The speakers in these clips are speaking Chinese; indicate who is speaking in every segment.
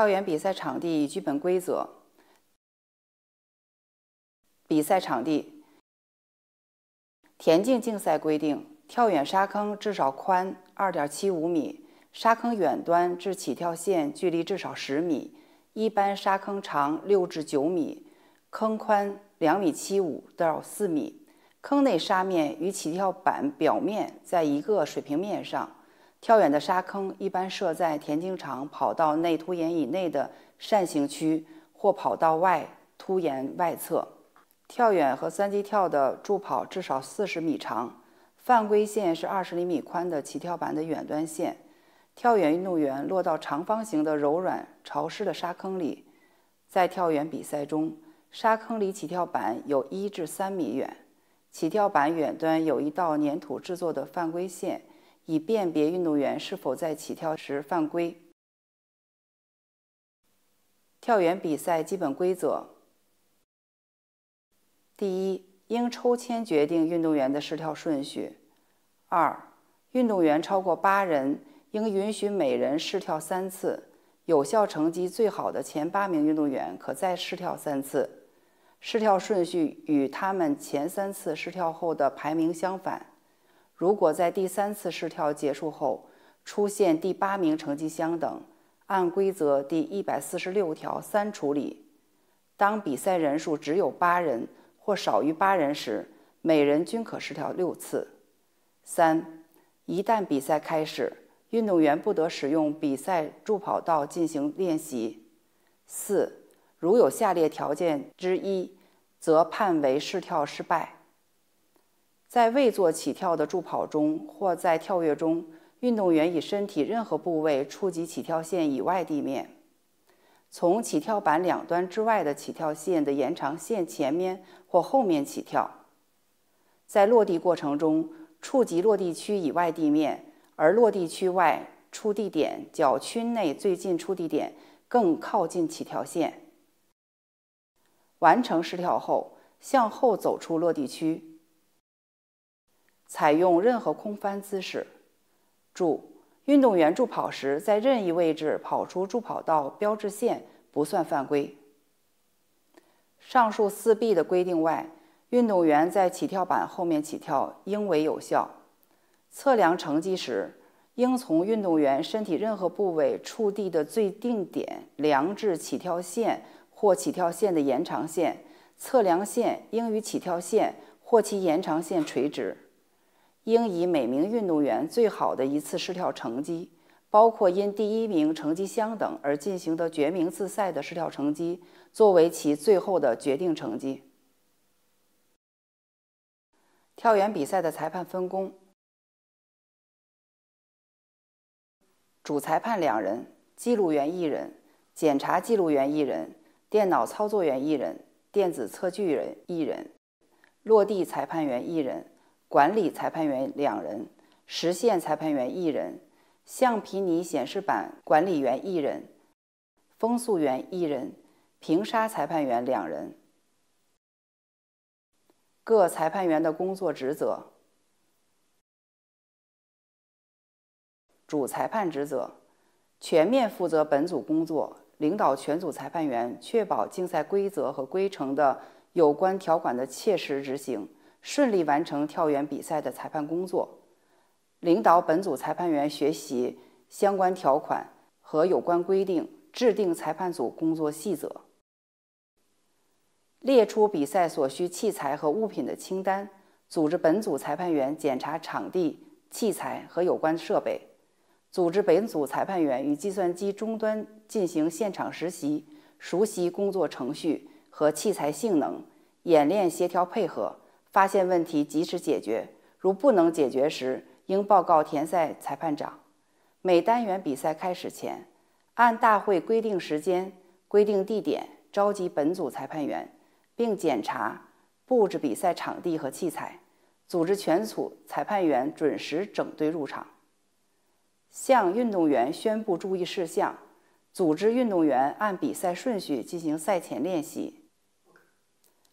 Speaker 1: 跳远比赛场地与基本规则。比赛场地。田径竞赛规定，跳远沙坑至少宽二点七五米，沙坑远端至起跳线距离至少十米。一般沙坑长六至九米，坑宽两米七五到四米，坑内沙面与起跳板表面在一个水平面上。跳远的沙坑一般设在田径场跑道内凸沿以内的扇形区或跑道外凸沿外侧。跳远和三级跳的助跑至少四十米长，犯规线是二十厘米宽的起跳板的远端线。跳远运动员落到长方形的柔软潮湿的沙坑里。在跳远比赛中，沙坑离起跳板有一至三米远，起跳板远端有一道粘土制作的犯规线。以辨别运动员是否在起跳时犯规。跳远比赛基本规则：第一，应抽签决定运动员的试跳顺序；二，运动员超过八人，应允许每人试跳三次，有效成绩最好的前八名运动员可再试跳三次，试跳顺序与他们前三次试跳后的排名相反。如果在第三次试跳结束后出现第八名成绩相等，按规则第一百四十六条三处理。当比赛人数只有八人或少于八人时，每人均可试跳六次。三、一旦比赛开始，运动员不得使用比赛助跑道进行练习。四、如有下列条件之一，则判为试跳失败。在未做起跳的助跑中或在跳跃中，运动员以身体任何部位触及起跳线以外地面，从起跳板两端之外的起跳线的延长线前面或后面起跳，在落地过程中触及落地区以外地面，而落地区外出地点脚区内最近触地点更靠近起跳线。完成试跳后，向后走出落地区。采用任何空翻姿势。注：运动员助跑时，在任意位置跑出助跑道标志线不算犯规。上述四 B 的规定外，运动员在起跳板后面起跳应为有效。测量成绩时，应从运动员身体任何部位触地的最定点量至起跳线或起跳线的延长线，测量线应与起跳线或其延长线垂直。应以每名运动员最好的一次试跳成绩，包括因第一名成绩相等而进行的决名次赛的试跳成绩，作为其最后的决定成绩。跳远比赛的裁判分工：主裁判两人，记录员一人，检查记录员一人，电脑操作员一人，电子测距人一人，落地裁判员一人。管理裁判员两人，实现裁判员一人，橡皮泥显示板管理员一人，风速员一人，平沙裁判员两人。各裁判员的工作职责：主裁判职责，全面负责本组工作，领导全组裁判员，确保竞赛规则和规程的有关条款的切实执行。顺利完成跳远比赛的裁判工作，领导本组裁判员学习相关条款和有关规定，制定裁判组工作细则。列出比赛所需器材和物品的清单，组织本组裁判员检查场地、器材和有关设备，组织本组裁判员与计算机终端进行现场实习，熟悉工作程序和器材性能，演练协调配合。发现问题及时解决，如不能解决时，应报告田赛裁判长。每单元比赛开始前，按大会规定时间、规定地点召集本组裁判员，并检查布置比赛场地和器材，组织全组裁判员准时整队入场，向运动员宣布注意事项，组织运动员按比赛顺序进行赛前练习。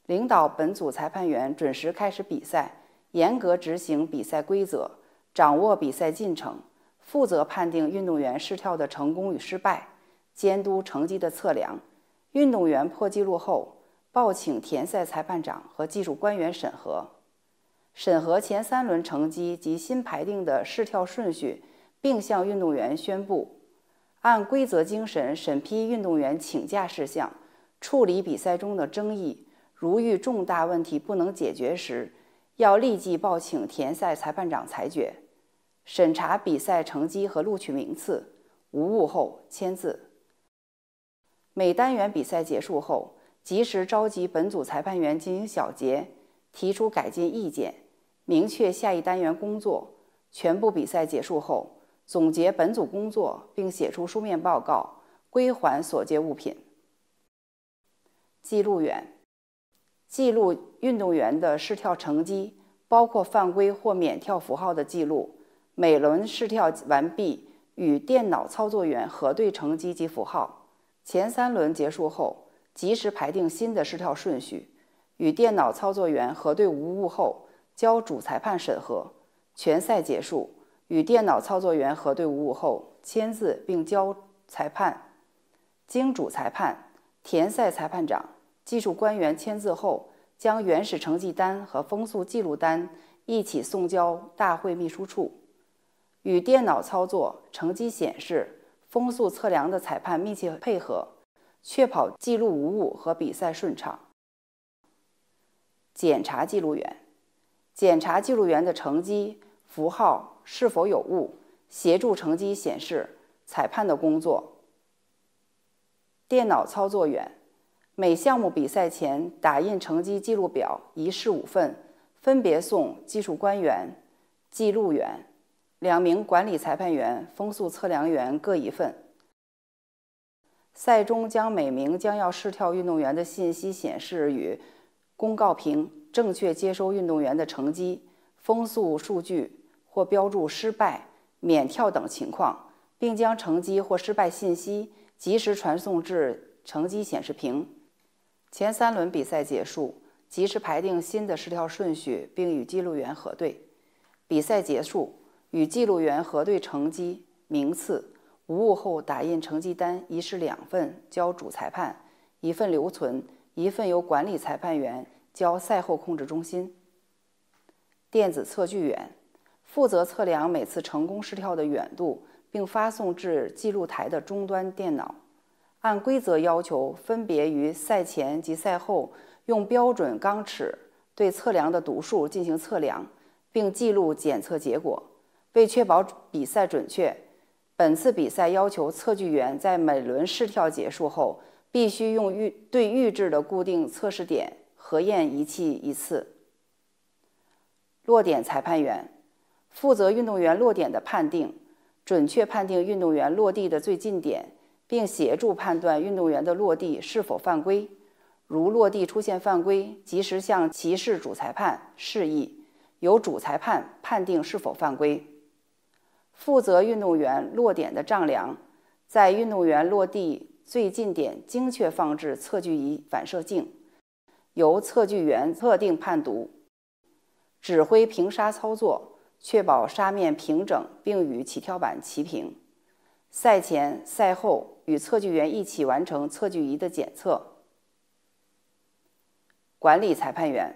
Speaker 1: 领导本组裁判员准时开始比赛，严格执行比赛规则，掌握比赛进程，负责判定运动员试跳的成功与失败，监督成绩的测量。运动员破纪录后，报请田赛裁判长和技术官员审核，审核前三轮成绩及新排定的试跳顺序，并向运动员宣布。按规则精神审批运动员请假事项，处理比赛中的争议。如遇重大问题不能解决时，要立即报请田赛裁判长裁决，审查比赛成绩和录取名次无误后签字。每单元比赛结束后，及时召集本组裁判员进行小结，提出改进意见，明确下一单元工作。全部比赛结束后，总结本组工作，并写出书面报告，归还所借物品。记录员。记录运动员的试跳成绩，包括犯规或免跳符号的记录。每轮试跳完毕，与电脑操作员核对成绩及符号。前三轮结束后，及时排定新的试跳顺序，与电脑操作员核对无误后，交主裁判审核。全赛结束，与电脑操作员核对无误后签字并交裁判。经主裁判、田赛裁判长。技术官员签字后，将原始成绩单和风速记录单一起送交大会秘书处，与电脑操作、成绩显示、风速测量的裁判密切配合，确保记录无误和比赛顺畅。检查记录员检查记录员的成绩符号是否有误，协助成绩显示裁判的工作。电脑操作员。每项目比赛前，打印成绩记录表一式五份，分别送技术官员、记录员、两名管理裁判员、风速测量员各一份。赛中将每名将要试跳运动员的信息显示于公告屏，正确接收运动员的成绩、风速数据或标注失败、免跳等情况，并将成绩或失败信息及时传送至成绩显示屏。前三轮比赛结束，及时排定新的试跳顺序，并与记录员核对。比赛结束，与记录员核对成绩名次，无误后打印成绩单，一式两份，交主裁判一份留存，一份由管理裁判员交赛后控制中心。电子测距员负责测量每次成功试跳的远度，并发送至记录台的终端电脑。按规则要求，分别于赛前及赛后用标准钢尺对测量的读数进行测量，并记录检测结果。为确保比赛准确，本次比赛要求测距员在每轮试跳结束后，必须用预对预制的固定测试点核验仪器一次。落点裁判员负责运动员落点的判定，准确判定运动员落地的最近点。并协助判断运动员的落地是否犯规，如落地出现犯规，及时向骑士主裁判示意，由主裁判判定是否犯规。负责运动员落点的丈量，在运动员落地最近点精确放置测距仪反射镜，由测距员测定判读。指挥平沙操作，确保沙面平整并与起跳板齐平。赛前赛后。与测距员一起完成测距仪的检测。管理裁判员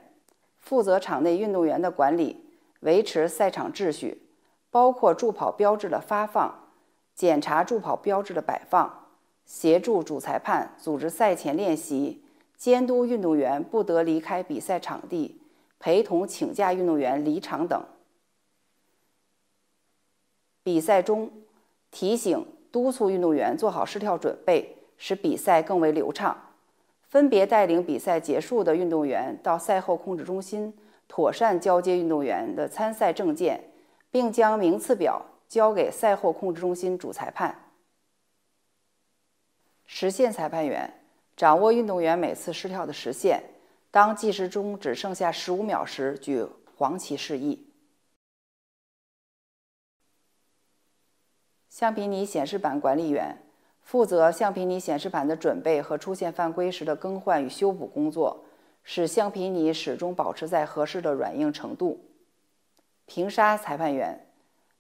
Speaker 1: 负责场内运动员的管理，维持赛场秩序，包括助跑标志的发放、检查助跑标志的摆放，协助主裁判组织赛前练习，监督运动员不得离开比赛场地，陪同请假运动员离场等。比赛中提醒。督促运动员做好试跳准备，使比赛更为流畅。分别带领比赛结束的运动员到赛后控制中心，妥善交接运动员的参赛证件，并将名次表交给赛后控制中心主裁判。实现裁判员掌握运动员每次试跳的时限，当计时钟只剩下十五秒时，举黄旗示意。橡皮泥显示板管理员负责橡皮泥显示板的准备和出现犯规时的更换与修补工作，使橡皮泥始终保持在合适的软硬程度。平沙裁判员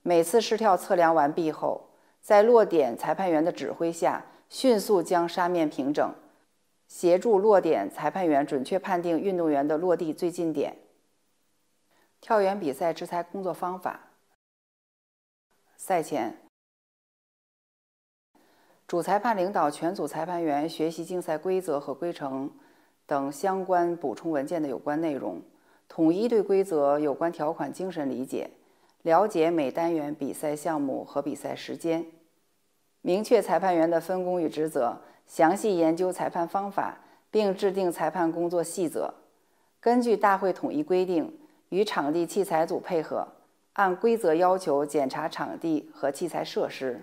Speaker 1: 每次试跳测量完毕后，在落点裁判员的指挥下，迅速将沙面平整，协助落点裁判员准确判定运动员的落地最近点。跳远比赛制裁工作方法：赛前。主裁判领导全组裁判员学习竞赛规则和规程等相关补充文件的有关内容，统一对规则有关条款精神理解，了解每单元比赛项目和比赛时间，明确裁判员的分工与职责，详细研究裁判方法，并制定裁判工作细则。根据大会统一规定，与场地器材组配合，按规则要求检查场地和器材设施。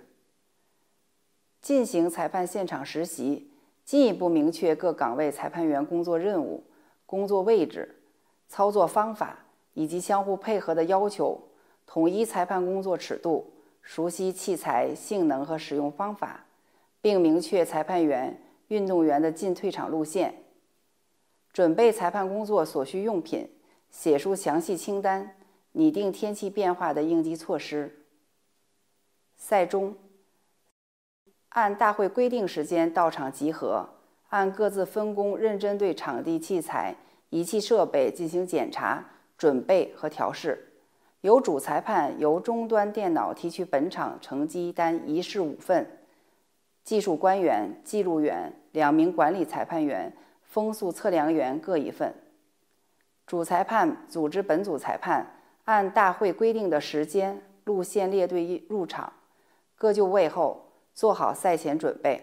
Speaker 1: 进行裁判现场实习，进一步明确各岗位裁判员工作任务、工作位置、操作方法以及相互配合的要求，统一裁判工作尺度，熟悉器材性能和使用方法，并明确裁判员、运动员的进退场路线，准备裁判工作所需用品，写出详细清单，拟定天气变化的应急措施。赛中。按大会规定时间到场集合，按各自分工，认真对场地、器材、仪器设备进行检查、准备和调试。由主裁判由终端电脑提取本场成绩单一式五份，技术官员、记录员、两名管理裁判员、风速测量员各一份。主裁判组织本组裁判按大会规定的时间、路线列队入场，各就位后。做好赛前准备，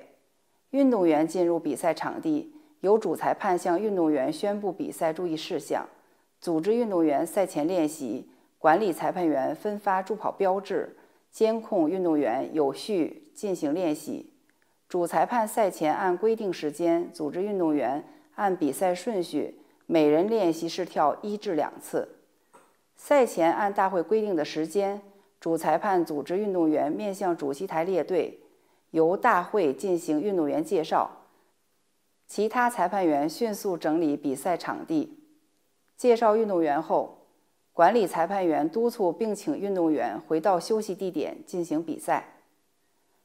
Speaker 1: 运动员进入比赛场地，由主裁判向运动员宣布比赛注意事项，组织运动员赛前练习，管理裁判员分发助跑标志，监控运动员有序进行练习。主裁判赛前按规定时间组织运动员按比赛顺序每人练习试跳一至两次。赛前按大会规定的时间，主裁判组织运动员面向主席台列队。由大会进行运动员介绍，其他裁判员迅速整理比赛场地。介绍运动员后，管理裁判员督促并请运动员回到休息地点进行比赛。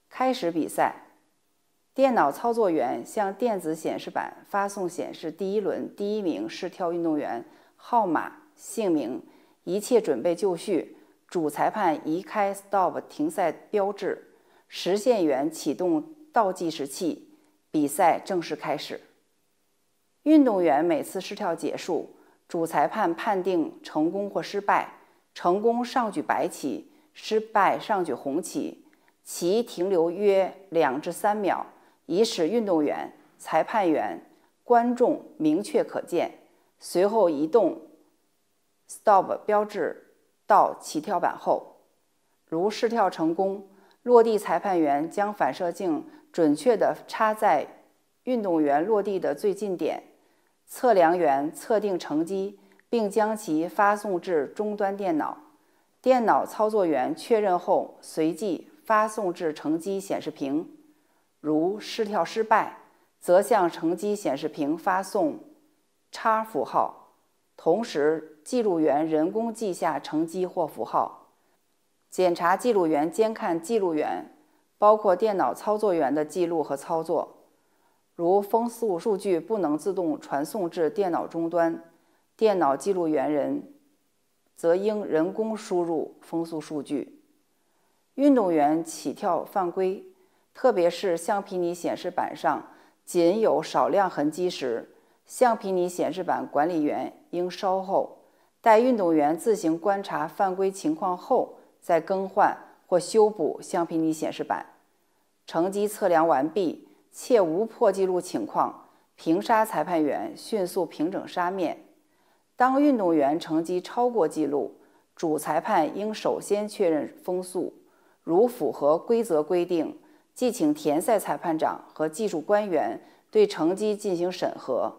Speaker 1: 开始比赛，电脑操作员向电子显示板发送显示第一轮第一名试跳运动员号码、姓名。一切准备就绪，主裁判移开 stop 停赛标志。实现员启动倒计时器，比赛正式开始。运动员每次试跳结束，主裁判判定成功或失败，成功上举白旗，失败上举红旗，旗停留约两至三秒，以使运动员、裁判员、观众明确可见。随后移动，stop 标志到起跳板后，如试跳成功。落地裁判员将反射镜准确地插在运动员落地的最近点，测量员测定成绩，并将其发送至终端电脑。电脑操作员确认后，随即发送至成绩显示屏。如试跳失败，则向成绩显示屏发送叉符号，同时记录员人工记下成绩或符号。检查记录员监看记录员，包括电脑操作员的记录和操作。如风速数据不能自动传送至电脑终端，电脑记录员人，则应人工输入风速数据。运动员起跳犯规，特别是橡皮泥显示板上仅有少量痕迹时，橡皮泥显示板管理员应稍后，待运动员自行观察犯规情况后。再更换或修补橡皮泥显示板，成绩测量完毕切无破纪录情况，平沙裁判员迅速平整沙面。当运动员成绩超过记录，主裁判应首先确认风速，如符合规则规定，即请田赛裁判长和技术官员对成绩进行审核。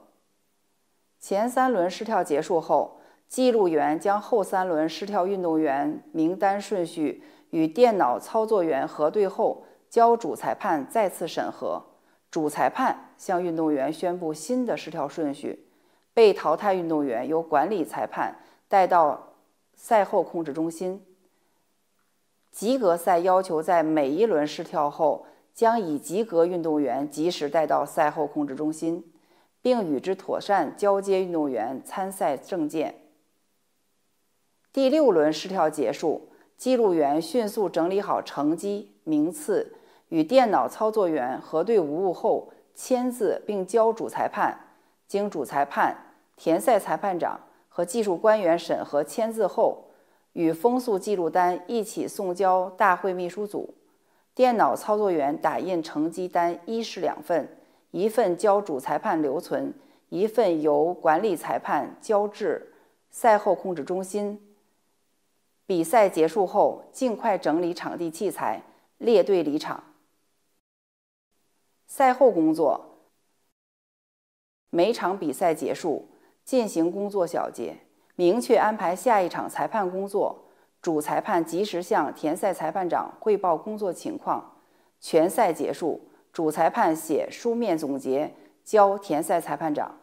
Speaker 1: 前三轮试跳结束后。记录员将后三轮试跳运动员名单顺序与电脑操作员核对后，交主裁判再次审核。主裁判向运动员宣布新的试跳顺序。被淘汰运动员由管理裁判带到赛后控制中心。及格赛要求在每一轮试跳后，将已及格运动员及时带到赛后控制中心，并与之妥善交接运动员参赛证件。第六轮试跳结束，记录员迅速整理好成绩名次，与电脑操作员核对无误后签字并交主裁判。经主裁判、田赛裁判长和技术官员审核签字后，与风速记录单一起送交大会秘书组。电脑操作员打印成绩单一式两份，一份交主裁判留存，一份由管理裁判交至赛后控制中心。比赛结束后，尽快整理场地器材，列队离场。赛后工作：每场比赛结束进行工作小结，明确安排下一场裁判工作。主裁判及时向田赛裁判长汇报工作情况。全赛结束，主裁判写书面总结，交田赛裁判长。